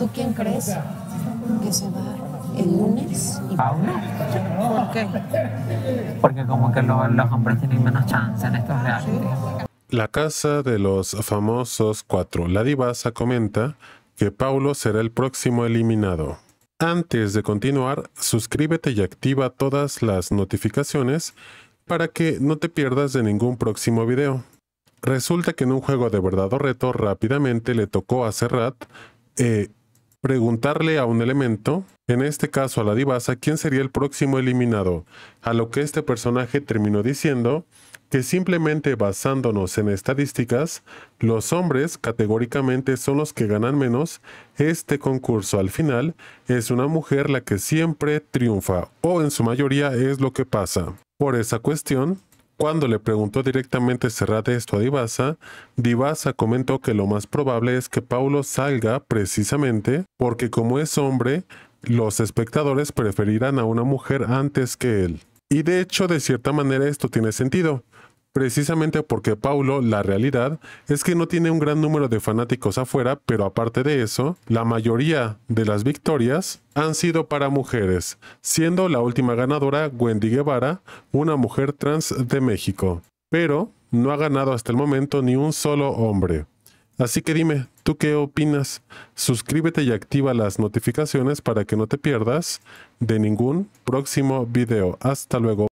¿Tú quién crees que se va el lunes? Y ¿Por qué? Porque como que los hombres tienen menos chance en estos reality. La casa de los famosos cuatro. La divasa comenta que Paulo será el próximo eliminado. Antes de continuar, suscríbete y activa todas las notificaciones para que no te pierdas de ningún próximo video. Resulta que en un juego de verdad o reto rápidamente le tocó a Serrat eh, preguntarle a un elemento, en este caso a la divasa, quién sería el próximo eliminado, a lo que este personaje terminó diciendo que simplemente basándonos en estadísticas, los hombres categóricamente son los que ganan menos, este concurso al final es una mujer la que siempre triunfa, o en su mayoría es lo que pasa. Por esa cuestión, cuando le preguntó directamente Cerrate esto a Divasa, Divasa comentó que lo más probable es que Paulo salga precisamente porque como es hombre, los espectadores preferirán a una mujer antes que él. Y de hecho, de cierta manera esto tiene sentido, Precisamente porque Paulo, la realidad es que no tiene un gran número de fanáticos afuera, pero aparte de eso, la mayoría de las victorias han sido para mujeres, siendo la última ganadora Wendy Guevara, una mujer trans de México. Pero no ha ganado hasta el momento ni un solo hombre. Así que dime, ¿tú qué opinas? Suscríbete y activa las notificaciones para que no te pierdas de ningún próximo video. Hasta luego.